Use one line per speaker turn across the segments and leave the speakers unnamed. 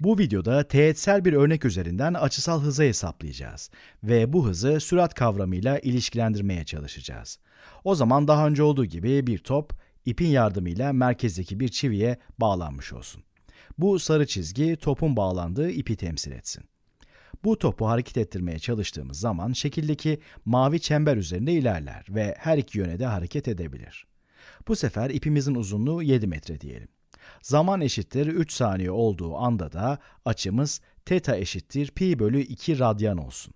Bu videoda teğetsel bir örnek üzerinden açısal hızı hesaplayacağız ve bu hızı sürat kavramıyla ilişkilendirmeye çalışacağız. O zaman daha önce olduğu gibi bir top ipin yardımıyla merkezdeki bir çiviye bağlanmış olsun. Bu sarı çizgi topun bağlandığı ipi temsil etsin. Bu topu hareket ettirmeye çalıştığımız zaman şekildeki mavi çember üzerinde ilerler ve her iki yöne de hareket edebilir. Bu sefer ipimizin uzunluğu 7 metre diyelim. Zaman eşittir 3 saniye olduğu anda da açımız teta eşittir pi bölü 2 radyan olsun.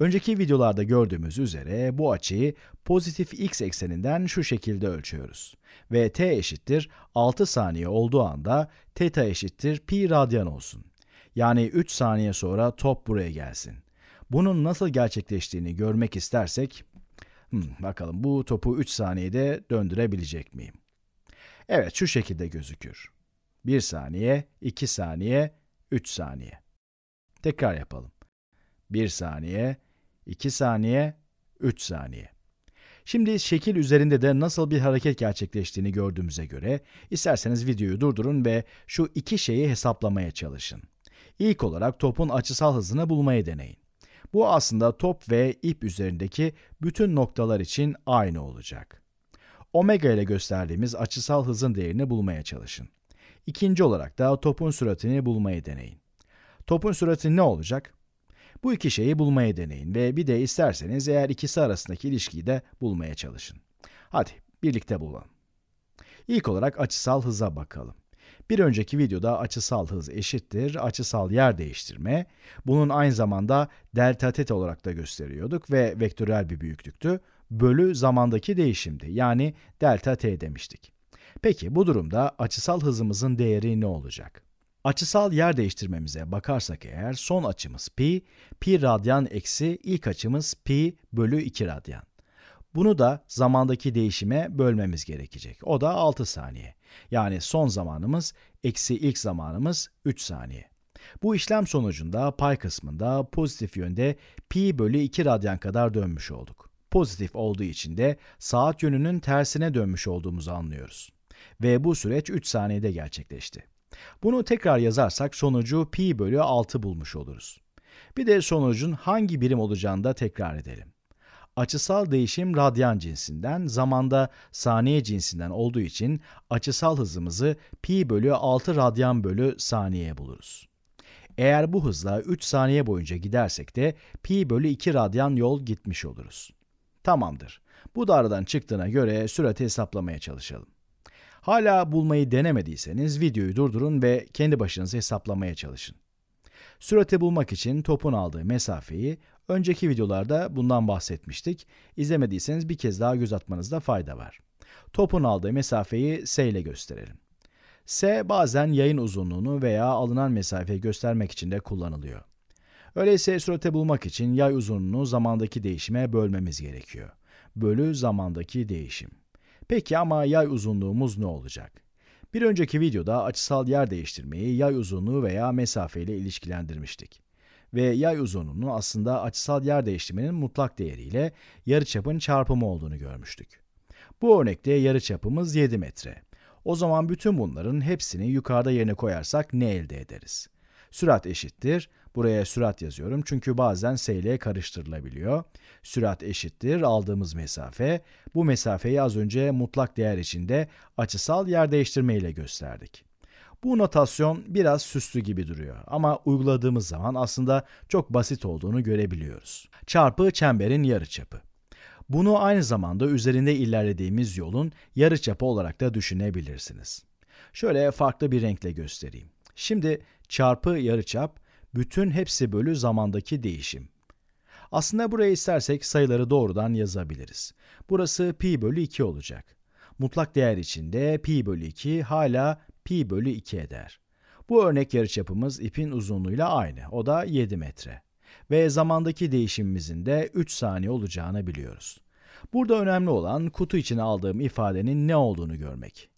Önceki videolarda gördüğümüz üzere bu açıyı pozitif x ekseninden şu şekilde ölçüyoruz. Ve t eşittir 6 saniye olduğu anda teta eşittir pi radyan olsun. Yani 3 saniye sonra top buraya gelsin. Bunun nasıl gerçekleştiğini görmek istersek, hmm, bakalım bu topu 3 saniyede döndürebilecek miyim? Evet şu şekilde gözükür. 1 saniye, 2 saniye, 3 saniye. Tekrar yapalım. 1 saniye, 2 saniye, 3 saniye. Şimdi şekil üzerinde de nasıl bir hareket gerçekleştiğini gördüğümüze göre isterseniz videoyu durdurun ve şu iki şeyi hesaplamaya çalışın. İlk olarak topun açısal hızını bulmayı deneyin. Bu aslında top ve ip üzerindeki bütün noktalar için aynı olacak omega ile gösterdiğimiz açısal hızın değerini bulmaya çalışın. İkinci olarak da topun süratini bulmayı deneyin. Topun sürati ne olacak? Bu iki şeyi bulmayı deneyin ve bir de isterseniz eğer ikisi arasındaki ilişkiyi de bulmaya çalışın. Hadi birlikte bulalım. İlk olarak açısal hıza bakalım. Bir önceki videoda açısal hız eşittir, açısal yer değiştirme. Bunun aynı zamanda delta t olarak da gösteriyorduk ve vektörel bir büyüklüktü. Bölü zamandaki değişimdi yani delta t demiştik. Peki bu durumda açısal hızımızın değeri ne olacak? Açısal yer değiştirmemize bakarsak eğer son açımız pi, pi radyan eksi ilk açımız pi bölü 2 radyan. Bunu da zamandaki değişime bölmemiz gerekecek. O da 6 saniye. Yani son zamanımız eksi ilk zamanımız 3 saniye. Bu işlem sonucunda pay kısmında pozitif yönde pi bölü 2 radyan kadar dönmüş olduk. Pozitif olduğu için de saat yönünün tersine dönmüş olduğumuzu anlıyoruz. Ve bu süreç 3 saniyede gerçekleşti. Bunu tekrar yazarsak sonucu pi bölü 6 bulmuş oluruz. Bir de sonucun hangi birim olacağını da tekrar edelim. Açısal değişim radyan cinsinden, zamanda saniye cinsinden olduğu için açısal hızımızı pi bölü 6 radyan bölü saniye buluruz. Eğer bu hızla 3 saniye boyunca gidersek de pi bölü 2 radyan yol gitmiş oluruz. Tamamdır. Bu daradan çıktığına göre sürati hesaplamaya çalışalım. Hala bulmayı denemediyseniz videoyu durdurun ve kendi başınıza hesaplamaya çalışın. Sürati bulmak için topun aldığı mesafeyi Önceki videolarda bundan bahsetmiştik. İzlemediyseniz bir kez daha göz atmanızda fayda var. Topun aldığı mesafeyi S ile gösterelim. S bazen yayın uzunluğunu veya alınan mesafeyi göstermek için de kullanılıyor. Öyleyse sürate bulmak için yay uzunluğunu zamandaki değişime bölmemiz gerekiyor. Bölü zamandaki değişim. Peki ama yay uzunluğumuz ne olacak? Bir önceki videoda açısal yer değiştirmeyi yay uzunluğu veya mesafe ile ilişkilendirmiştik ve yay uzunluğunun aslında açısal yer değiştirmenin mutlak değeriyle yarıçapın çarpımı olduğunu görmüştük. Bu örnekte yarıçapımız 7 metre. O zaman bütün bunların hepsini yukarıda yerine koyarsak ne elde ederiz? Sürat eşittir. Buraya sürat yazıyorum çünkü bazen s ile karıştırılabiliyor. Sürat eşittir aldığımız mesafe. Bu mesafeyi az önce mutlak değer içinde açısal yer değiştirme ile gösterdik. Bu notasyon biraz süslü gibi duruyor ama uyguladığımız zaman aslında çok basit olduğunu görebiliyoruz. Çarpı çemberin yarıçapı. Bunu aynı zamanda üzerinde ilerlediğimiz yolun yarıçapı olarak da düşünebilirsiniz. Şöyle farklı bir renkle göstereyim. Şimdi çarpı yarıçap bütün hepsi bölü zamandaki değişim. Aslında buraya istersek sayıları doğrudan yazabiliriz. Burası pi bölü 2 olacak. Mutlak değer içinde pi bölü 2 hala pi bölü 2 eder. Bu örnek yarıçapımız ipin uzunluğuyla aynı, o da 7 metre. Ve zamandaki değişimimizin de 3 saniye olacağını biliyoruz. Burada önemli olan kutu için aldığım ifadenin ne olduğunu görmek.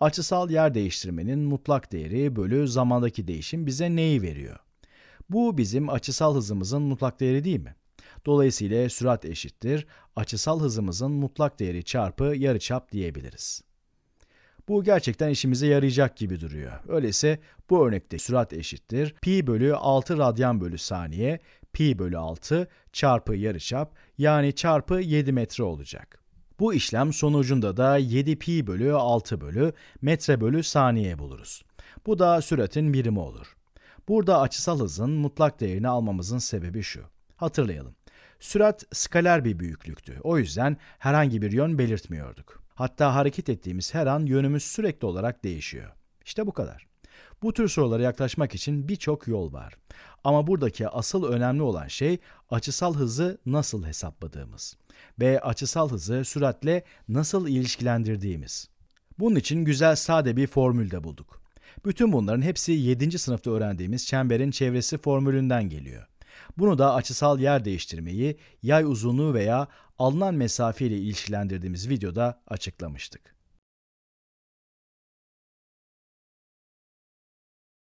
Açısal yer değiştirmenin mutlak değeri bölü zamandaki değişim bize neyi veriyor? Bu bizim açısal hızımızın mutlak değeri değil mi? Dolayısıyla sürat eşittir açısal hızımızın mutlak değeri çarpı yarıçap diyebiliriz. Bu gerçekten işimize yarayacak gibi duruyor. Öyleyse bu örnekte sürat eşittir. Pi bölü 6 radyan bölü saniye pi bölü 6 çarpı yarıçap yani çarpı 7 metre olacak. Bu işlem sonucunda da 7 pi bölü 6 bölü metre bölü saniye buluruz. Bu da süratin birimi olur. Burada açısal hızın mutlak değerini almamızın sebebi şu. Hatırlayalım. Sürat skaler bir büyüklüktü. O yüzden herhangi bir yön belirtmiyorduk. Hatta hareket ettiğimiz her an yönümüz sürekli olarak değişiyor. İşte bu kadar. Bu tür sorulara yaklaşmak için birçok yol var. Ama buradaki asıl önemli olan şey açısal hızı nasıl hesapladığımız ve açısal hızı süratle nasıl ilişkilendirdiğimiz. Bunun için güzel sade bir formül de bulduk. Bütün bunların hepsi 7. sınıfta öğrendiğimiz çemberin çevresi formülünden geliyor. Bunu da açısal yer değiştirmeyi, yay uzunluğu veya alınan mesafeyle ilişkilendirdiğimiz videoda açıklamıştık.